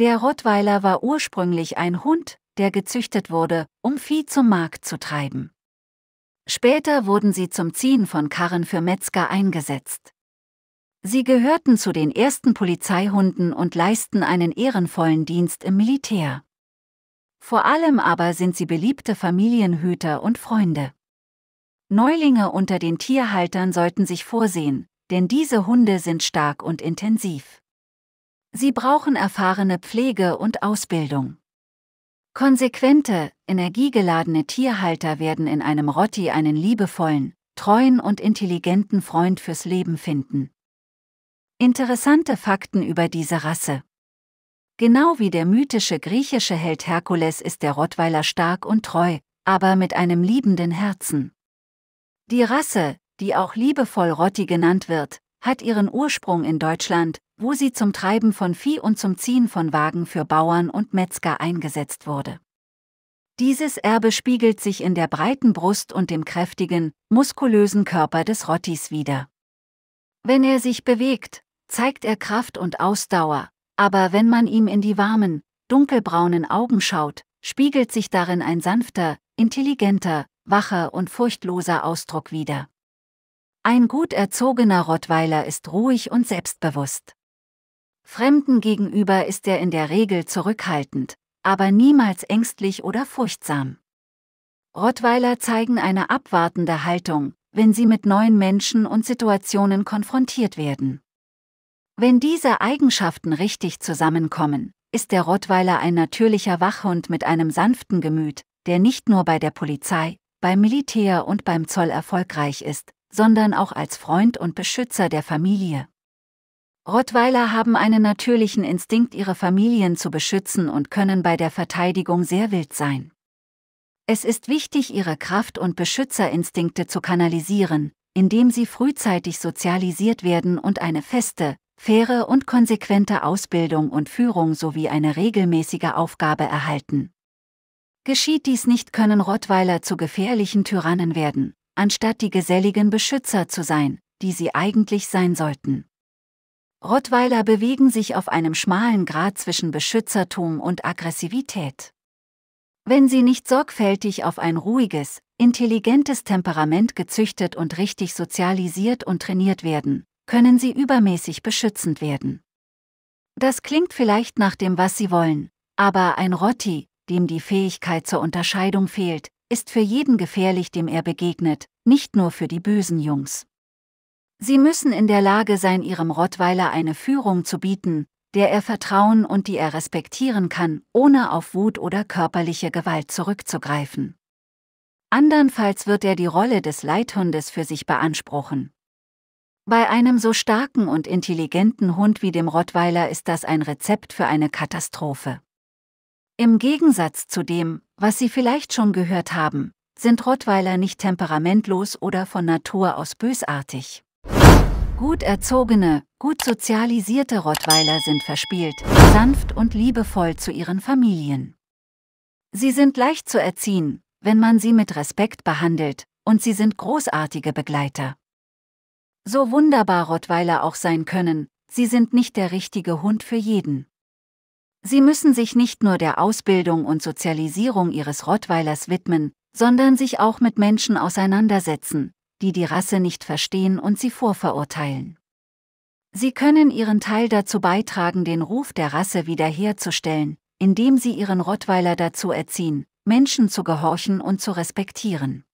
Der Rottweiler war ursprünglich ein Hund, der gezüchtet wurde, um Vieh zum Markt zu treiben. Später wurden sie zum Ziehen von Karren für Metzger eingesetzt. Sie gehörten zu den ersten Polizeihunden und leisten einen ehrenvollen Dienst im Militär. Vor allem aber sind sie beliebte Familienhüter und Freunde. Neulinge unter den Tierhaltern sollten sich vorsehen, denn diese Hunde sind stark und intensiv. Sie brauchen erfahrene Pflege und Ausbildung. Konsequente, energiegeladene Tierhalter werden in einem Rotti einen liebevollen, treuen und intelligenten Freund fürs Leben finden. Interessante Fakten über diese Rasse. Genau wie der mythische griechische Held Herkules ist der Rottweiler stark und treu, aber mit einem liebenden Herzen. Die Rasse, die auch liebevoll Rotti genannt wird, hat ihren Ursprung in Deutschland, wo sie zum Treiben von Vieh und zum Ziehen von Wagen für Bauern und Metzger eingesetzt wurde. Dieses Erbe spiegelt sich in der breiten Brust und dem kräftigen, muskulösen Körper des Rottis wider. Wenn er sich bewegt, zeigt er Kraft und Ausdauer, aber wenn man ihm in die warmen, dunkelbraunen Augen schaut, spiegelt sich darin ein sanfter, intelligenter, wacher und furchtloser Ausdruck wider. Ein gut erzogener Rottweiler ist ruhig und selbstbewusst. Fremden gegenüber ist er in der Regel zurückhaltend, aber niemals ängstlich oder furchtsam. Rottweiler zeigen eine abwartende Haltung, wenn sie mit neuen Menschen und Situationen konfrontiert werden. Wenn diese Eigenschaften richtig zusammenkommen, ist der Rottweiler ein natürlicher Wachhund mit einem sanften Gemüt, der nicht nur bei der Polizei, beim Militär und beim Zoll erfolgreich ist, sondern auch als Freund und Beschützer der Familie. Rottweiler haben einen natürlichen Instinkt, ihre Familien zu beschützen und können bei der Verteidigung sehr wild sein. Es ist wichtig, ihre Kraft- und Beschützerinstinkte zu kanalisieren, indem sie frühzeitig sozialisiert werden und eine feste, faire und konsequente Ausbildung und Führung sowie eine regelmäßige Aufgabe erhalten. Geschieht dies nicht, können Rottweiler zu gefährlichen Tyrannen werden anstatt die geselligen Beschützer zu sein, die sie eigentlich sein sollten. Rottweiler bewegen sich auf einem schmalen Grat zwischen Beschützertum und Aggressivität. Wenn sie nicht sorgfältig auf ein ruhiges, intelligentes Temperament gezüchtet und richtig sozialisiert und trainiert werden, können sie übermäßig beschützend werden. Das klingt vielleicht nach dem, was sie wollen, aber ein Rotti, dem die Fähigkeit zur Unterscheidung fehlt, ist für jeden gefährlich, dem er begegnet, nicht nur für die bösen Jungs. Sie müssen in der Lage sein, ihrem Rottweiler eine Führung zu bieten, der er vertrauen und die er respektieren kann, ohne auf Wut oder körperliche Gewalt zurückzugreifen. Andernfalls wird er die Rolle des Leithundes für sich beanspruchen. Bei einem so starken und intelligenten Hund wie dem Rottweiler ist das ein Rezept für eine Katastrophe. Im Gegensatz zu dem, was Sie vielleicht schon gehört haben, sind Rottweiler nicht temperamentlos oder von Natur aus bösartig. Gut erzogene, gut sozialisierte Rottweiler sind verspielt, sanft und liebevoll zu ihren Familien. Sie sind leicht zu erziehen, wenn man sie mit Respekt behandelt, und sie sind großartige Begleiter. So wunderbar Rottweiler auch sein können, sie sind nicht der richtige Hund für jeden. Sie müssen sich nicht nur der Ausbildung und Sozialisierung ihres Rottweilers widmen, sondern sich auch mit Menschen auseinandersetzen, die die Rasse nicht verstehen und sie vorverurteilen. Sie können ihren Teil dazu beitragen, den Ruf der Rasse wiederherzustellen, indem sie ihren Rottweiler dazu erziehen, Menschen zu gehorchen und zu respektieren.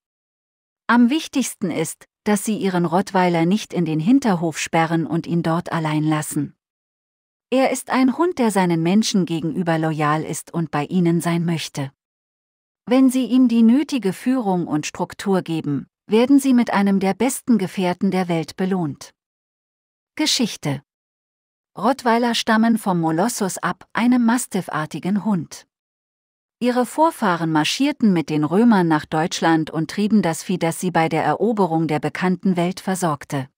Am wichtigsten ist, dass sie ihren Rottweiler nicht in den Hinterhof sperren und ihn dort allein lassen. Er ist ein Hund, der seinen Menschen gegenüber loyal ist und bei ihnen sein möchte. Wenn Sie ihm die nötige Führung und Struktur geben, werden Sie mit einem der besten Gefährten der Welt belohnt. Geschichte Rottweiler stammen vom Molossus ab, einem mastiffartigen Hund. Ihre Vorfahren marschierten mit den Römern nach Deutschland und trieben das Vieh, das sie bei der Eroberung der bekannten Welt versorgte.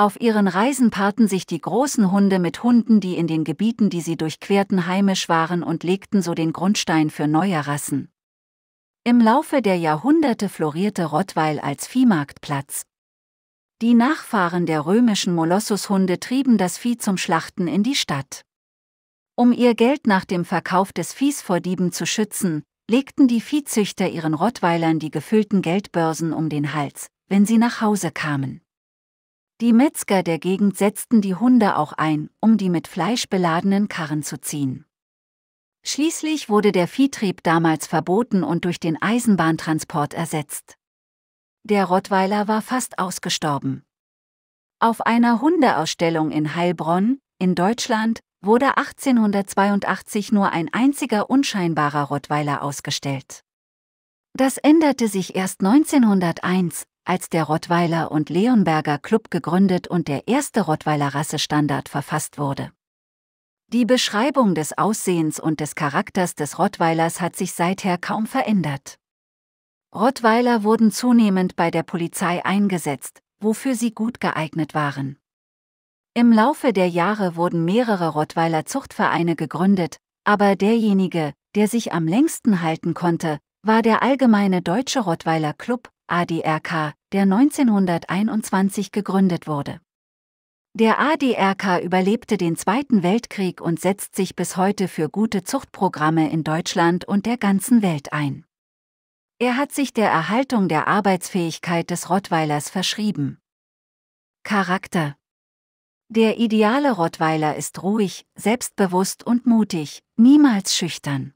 Auf ihren Reisen paarten sich die großen Hunde mit Hunden, die in den Gebieten, die sie durchquerten, heimisch waren und legten so den Grundstein für neue Rassen. Im Laufe der Jahrhunderte florierte Rottweil als Viehmarktplatz. Die Nachfahren der römischen Molossushunde trieben das Vieh zum Schlachten in die Stadt. Um ihr Geld nach dem Verkauf des Viehs vor Dieben zu schützen, legten die Viehzüchter ihren Rottweilern die gefüllten Geldbörsen um den Hals, wenn sie nach Hause kamen. Die Metzger der Gegend setzten die Hunde auch ein, um die mit Fleisch beladenen Karren zu ziehen. Schließlich wurde der Viehtrieb damals verboten und durch den Eisenbahntransport ersetzt. Der Rottweiler war fast ausgestorben. Auf einer Hundeausstellung in Heilbronn, in Deutschland, wurde 1882 nur ein einziger unscheinbarer Rottweiler ausgestellt. Das änderte sich erst 1901, als der Rottweiler und Leonberger Club gegründet und der erste Rottweiler Rassestandard verfasst wurde. Die Beschreibung des Aussehens und des Charakters des Rottweilers hat sich seither kaum verändert. Rottweiler wurden zunehmend bei der Polizei eingesetzt, wofür sie gut geeignet waren. Im Laufe der Jahre wurden mehrere Rottweiler Zuchtvereine gegründet, aber derjenige, der sich am längsten halten konnte, war der Allgemeine Deutsche Rottweiler Club, ADRK, der 1921 gegründet wurde. Der ADRK überlebte den Zweiten Weltkrieg und setzt sich bis heute für gute Zuchtprogramme in Deutschland und der ganzen Welt ein. Er hat sich der Erhaltung der Arbeitsfähigkeit des Rottweilers verschrieben. Charakter Der ideale Rottweiler ist ruhig, selbstbewusst und mutig, niemals schüchtern.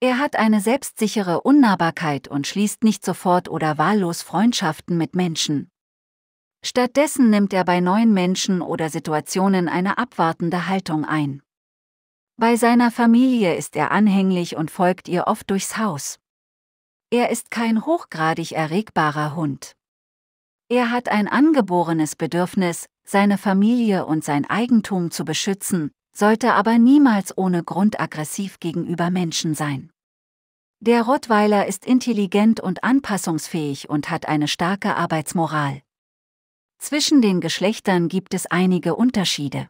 Er hat eine selbstsichere Unnahbarkeit und schließt nicht sofort oder wahllos Freundschaften mit Menschen. Stattdessen nimmt er bei neuen Menschen oder Situationen eine abwartende Haltung ein. Bei seiner Familie ist er anhänglich und folgt ihr oft durchs Haus. Er ist kein hochgradig erregbarer Hund. Er hat ein angeborenes Bedürfnis, seine Familie und sein Eigentum zu beschützen, sollte aber niemals ohne Grund aggressiv gegenüber Menschen sein. Der Rottweiler ist intelligent und anpassungsfähig und hat eine starke Arbeitsmoral. Zwischen den Geschlechtern gibt es einige Unterschiede.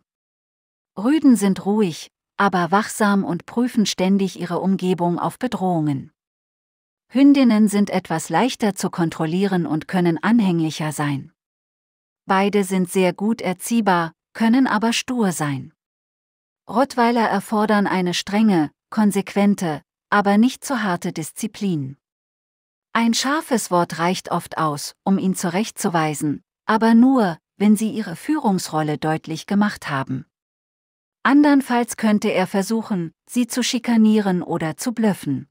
Rüden sind ruhig, aber wachsam und prüfen ständig ihre Umgebung auf Bedrohungen. Hündinnen sind etwas leichter zu kontrollieren und können anhänglicher sein. Beide sind sehr gut erziehbar, können aber stur sein. Rottweiler erfordern eine strenge, konsequente, aber nicht zu harte Disziplin. Ein scharfes Wort reicht oft aus, um ihn zurechtzuweisen, aber nur, wenn sie ihre Führungsrolle deutlich gemacht haben. Andernfalls könnte er versuchen, sie zu schikanieren oder zu blöffen.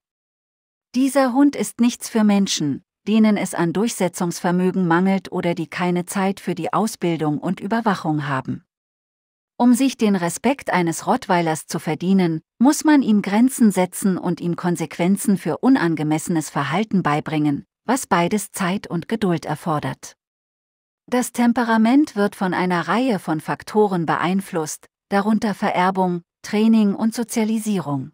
Dieser Hund ist nichts für Menschen, denen es an Durchsetzungsvermögen mangelt oder die keine Zeit für die Ausbildung und Überwachung haben. Um sich den Respekt eines Rottweilers zu verdienen, muss man ihm Grenzen setzen und ihm Konsequenzen für unangemessenes Verhalten beibringen, was beides Zeit und Geduld erfordert. Das Temperament wird von einer Reihe von Faktoren beeinflusst, darunter Vererbung, Training und Sozialisierung.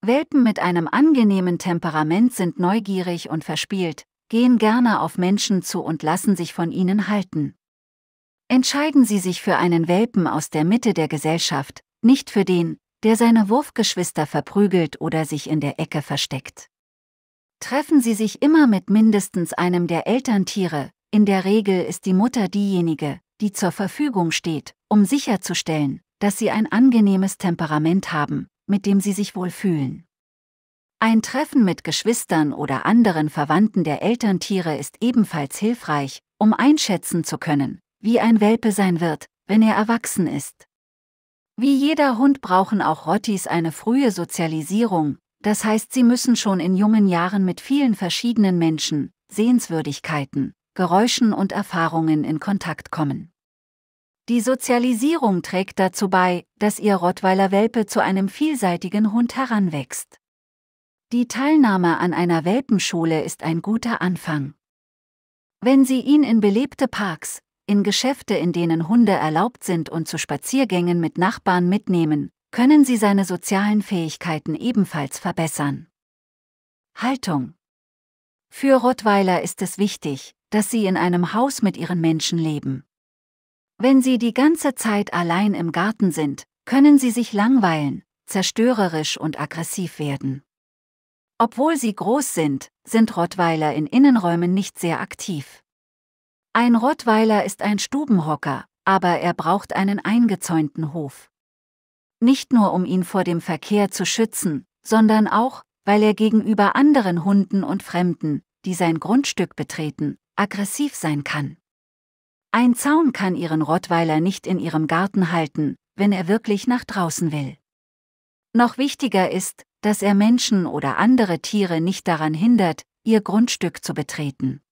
Welpen mit einem angenehmen Temperament sind neugierig und verspielt, gehen gerne auf Menschen zu und lassen sich von ihnen halten. Entscheiden Sie sich für einen Welpen aus der Mitte der Gesellschaft, nicht für den, der seine Wurfgeschwister verprügelt oder sich in der Ecke versteckt. Treffen Sie sich immer mit mindestens einem der Elterntiere, in der Regel ist die Mutter diejenige, die zur Verfügung steht, um sicherzustellen, dass Sie ein angenehmes Temperament haben, mit dem Sie sich wohlfühlen. Ein Treffen mit Geschwistern oder anderen Verwandten der Elterntiere ist ebenfalls hilfreich, um einschätzen zu können, wie ein Welpe sein wird, wenn er erwachsen ist. Wie jeder Hund brauchen auch Rottis eine frühe Sozialisierung, das heißt sie müssen schon in jungen Jahren mit vielen verschiedenen Menschen, Sehenswürdigkeiten, Geräuschen und Erfahrungen in Kontakt kommen. Die Sozialisierung trägt dazu bei, dass ihr Rottweiler Welpe zu einem vielseitigen Hund heranwächst. Die Teilnahme an einer Welpenschule ist ein guter Anfang. Wenn Sie ihn in belebte Parks, in Geschäfte, in denen Hunde erlaubt sind und zu Spaziergängen mit Nachbarn mitnehmen, können Sie seine sozialen Fähigkeiten ebenfalls verbessern. Haltung Für Rottweiler ist es wichtig, dass sie in einem Haus mit ihren Menschen leben. Wenn sie die ganze Zeit allein im Garten sind, können sie sich langweilen, zerstörerisch und aggressiv werden. Obwohl sie groß sind, sind Rottweiler in Innenräumen nicht sehr aktiv. Ein Rottweiler ist ein Stubenhocker, aber er braucht einen eingezäunten Hof. Nicht nur um ihn vor dem Verkehr zu schützen, sondern auch, weil er gegenüber anderen Hunden und Fremden, die sein Grundstück betreten, aggressiv sein kann. Ein Zaun kann ihren Rottweiler nicht in ihrem Garten halten, wenn er wirklich nach draußen will. Noch wichtiger ist, dass er Menschen oder andere Tiere nicht daran hindert, ihr Grundstück zu betreten.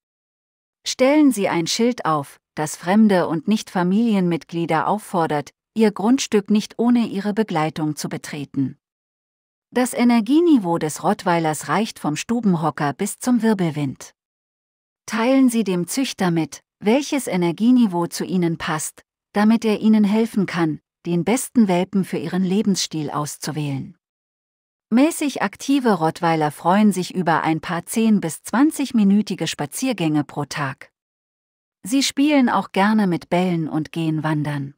Stellen Sie ein Schild auf, das Fremde und Nicht-Familienmitglieder auffordert, Ihr Grundstück nicht ohne Ihre Begleitung zu betreten. Das Energieniveau des Rottweilers reicht vom Stubenhocker bis zum Wirbelwind. Teilen Sie dem Züchter mit, welches Energieniveau zu Ihnen passt, damit er Ihnen helfen kann, den besten Welpen für Ihren Lebensstil auszuwählen. Mäßig aktive Rottweiler freuen sich über ein paar 10- bis 20-minütige Spaziergänge pro Tag. Sie spielen auch gerne mit Bällen und gehen wandern.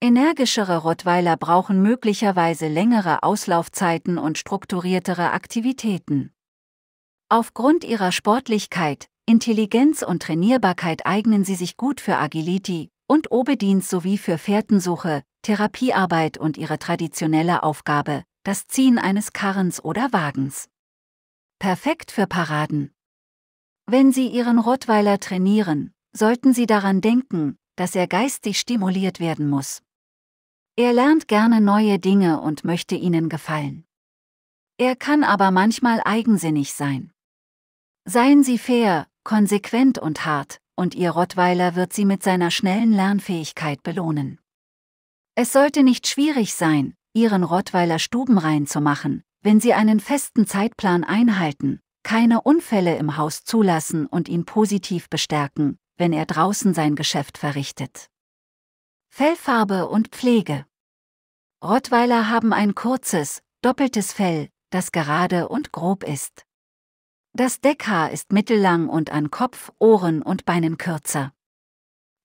Energischere Rottweiler brauchen möglicherweise längere Auslaufzeiten und strukturiertere Aktivitäten. Aufgrund ihrer Sportlichkeit, Intelligenz und Trainierbarkeit eignen sie sich gut für Agility und Obedienst sowie für Fährtensuche, Therapiearbeit und ihre traditionelle Aufgabe, das Ziehen eines Karrens oder Wagens. Perfekt für Paraden. Wenn Sie Ihren Rottweiler trainieren, sollten Sie daran denken, dass er geistig stimuliert werden muss. Er lernt gerne neue Dinge und möchte Ihnen gefallen. Er kann aber manchmal eigensinnig sein. Seien Sie fair, konsequent und hart, und Ihr Rottweiler wird Sie mit seiner schnellen Lernfähigkeit belohnen. Es sollte nicht schwierig sein, ihren Rottweiler stubenrein zu machen, wenn sie einen festen Zeitplan einhalten, keine Unfälle im Haus zulassen und ihn positiv bestärken, wenn er draußen sein Geschäft verrichtet. Fellfarbe und Pflege Rottweiler haben ein kurzes, doppeltes Fell, das gerade und grob ist. Das Deckhaar ist mittellang und an Kopf, Ohren und Beinen kürzer.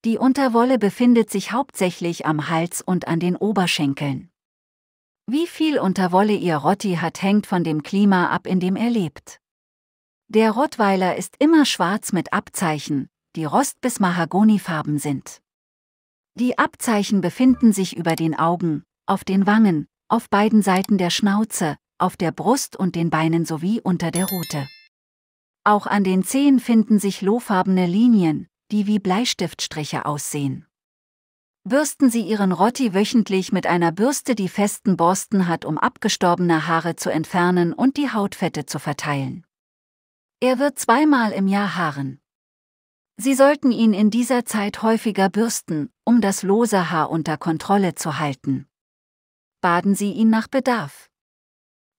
Die Unterwolle befindet sich hauptsächlich am Hals und an den Oberschenkeln. Wie viel Unterwolle ihr Rotti hat, hängt von dem Klima ab, in dem er lebt. Der Rottweiler ist immer schwarz mit Abzeichen, die Rost- bis Mahagonifarben sind. Die Abzeichen befinden sich über den Augen, auf den Wangen, auf beiden Seiten der Schnauze, auf der Brust und den Beinen sowie unter der Rute. Auch an den Zehen finden sich lohfarbene Linien, die wie Bleistiftstriche aussehen. Bürsten Sie Ihren Rotti wöchentlich mit einer Bürste, die festen Borsten hat, um abgestorbene Haare zu entfernen und die Hautfette zu verteilen. Er wird zweimal im Jahr haaren. Sie sollten ihn in dieser Zeit häufiger bürsten, um das lose Haar unter Kontrolle zu halten. Baden Sie ihn nach Bedarf.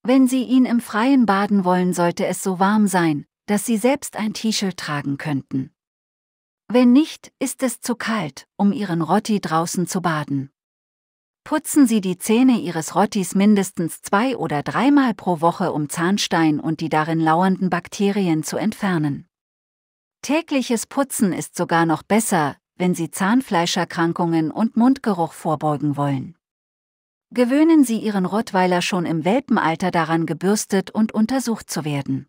Wenn Sie ihn im Freien baden wollen, sollte es so warm sein, dass Sie selbst ein T-Shirt tragen könnten. Wenn nicht, ist es zu kalt, um Ihren Rotti draußen zu baden. Putzen Sie die Zähne Ihres Rottis mindestens zwei oder dreimal pro Woche, um Zahnstein und die darin lauernden Bakterien zu entfernen. Tägliches Putzen ist sogar noch besser, wenn Sie Zahnfleischerkrankungen und Mundgeruch vorbeugen wollen. Gewöhnen Sie Ihren Rottweiler schon im Welpenalter daran, gebürstet und untersucht zu werden.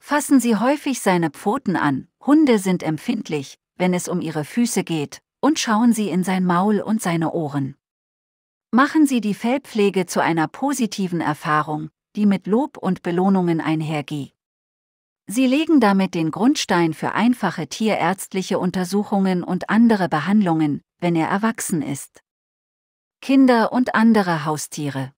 Fassen Sie häufig seine Pfoten an, Hunde sind empfindlich, wenn es um ihre Füße geht, und schauen Sie in sein Maul und seine Ohren. Machen Sie die Fellpflege zu einer positiven Erfahrung, die mit Lob und Belohnungen einhergeht. Sie legen damit den Grundstein für einfache tierärztliche Untersuchungen und andere Behandlungen, wenn er erwachsen ist. Kinder und andere Haustiere.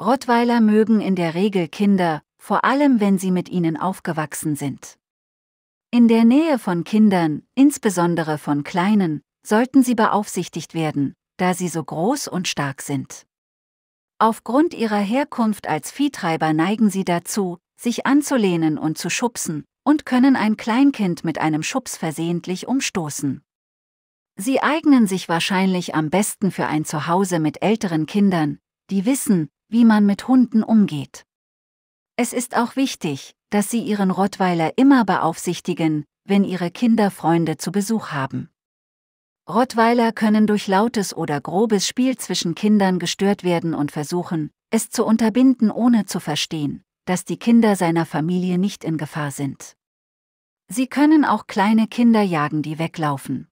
Rottweiler mögen in der Regel Kinder, vor allem wenn sie mit ihnen aufgewachsen sind. In der Nähe von Kindern, insbesondere von Kleinen, sollten sie beaufsichtigt werden, da sie so groß und stark sind. Aufgrund ihrer Herkunft als Viehtreiber neigen sie dazu, sich anzulehnen und zu schubsen, und können ein Kleinkind mit einem Schubs versehentlich umstoßen. Sie eignen sich wahrscheinlich am besten für ein Zuhause mit älteren Kindern, die wissen, wie man mit Hunden umgeht. Es ist auch wichtig, dass Sie Ihren Rottweiler immer beaufsichtigen, wenn Ihre Kinder Freunde zu Besuch haben. Rottweiler können durch lautes oder grobes Spiel zwischen Kindern gestört werden und versuchen, es zu unterbinden, ohne zu verstehen, dass die Kinder seiner Familie nicht in Gefahr sind. Sie können auch kleine Kinder jagen, die weglaufen.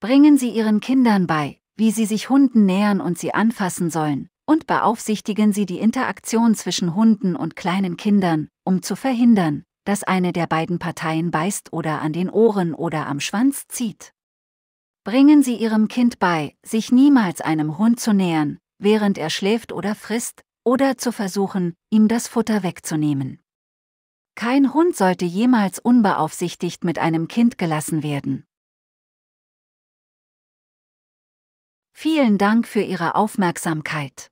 Bringen Sie Ihren Kindern bei, wie sie sich Hunden nähern und sie anfassen sollen, und beaufsichtigen sie die Interaktion zwischen Hunden und kleinen Kindern, um zu verhindern, dass eine der beiden Parteien beißt oder an den Ohren oder am Schwanz zieht. Bringen Sie Ihrem Kind bei, sich niemals einem Hund zu nähern, während er schläft oder frisst, oder zu versuchen, ihm das Futter wegzunehmen. Kein Hund sollte jemals unbeaufsichtigt mit einem Kind gelassen werden. Vielen Dank für Ihre Aufmerksamkeit.